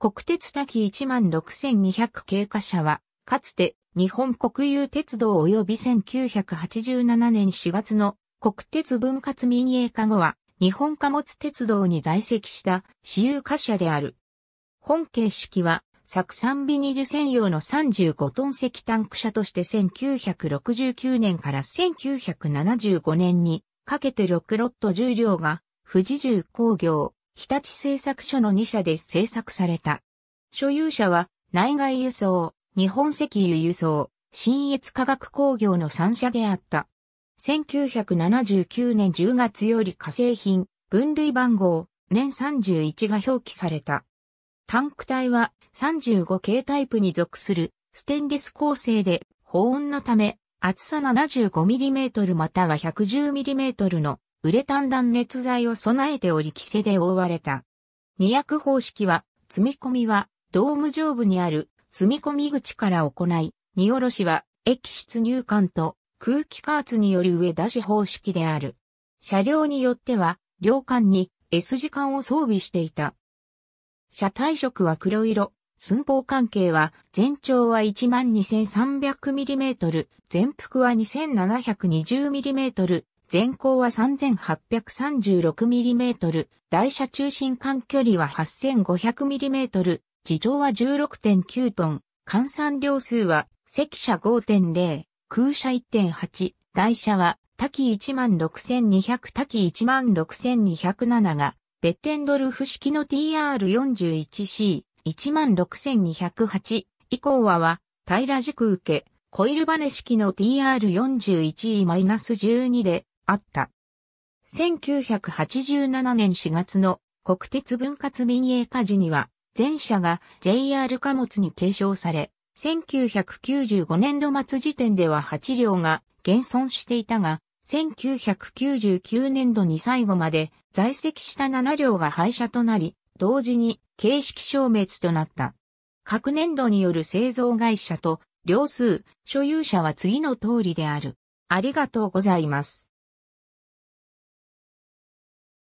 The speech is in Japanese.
国鉄滝16,200経過車は、かつて日本国有鉄道及び1987年4月の国鉄分割民営化後は、日本貨物鉄道に在籍した私有貨車である。本形式は、酢酸ビニル専用の35トン石タンク車として1969年から1975年にかけて6ロット重量が富士重工業、日立製作所の2社で製作された。所有者は、内外輸送、日本石油輸送、新越化学工業の3社であった。1979年10月より化成品、分類番号、年31が表記された。タンク体は35系タイプに属するステンレス構成で保温のため厚さ 75mm または 110mm のウレタン断熱材を備えており規制で覆われた。二役方式は、積み込みは、ドーム上部にある積み込み口から行い、荷下ろしは、液出入管と空気加圧による上出し方式である。車両によっては、両管に S 字管を装備していた。車体色は黒色、寸法関係は全長は 12,300mm、全幅は 2,720mm、全高は 3836mm、台車中心間距離は 8500mm、地上は16.9トン、換算量数は、赤車5.0、空車1.8、台車は、多機16200多機16207が、ベッテンドルフ式の TR41C16208 以降はは、平ら軸受け、コイルバネ式の TR41E-12 で、あった。1987年4月の国鉄分割民営化時には、前者が JR 貨物に継承され、1995年度末時点では8両が減損していたが、1999年度に最後まで在籍した7両が廃車となり、同時に形式消滅となった。各年度による製造会社と両数、所有者は次の通りである。ありがとうございます。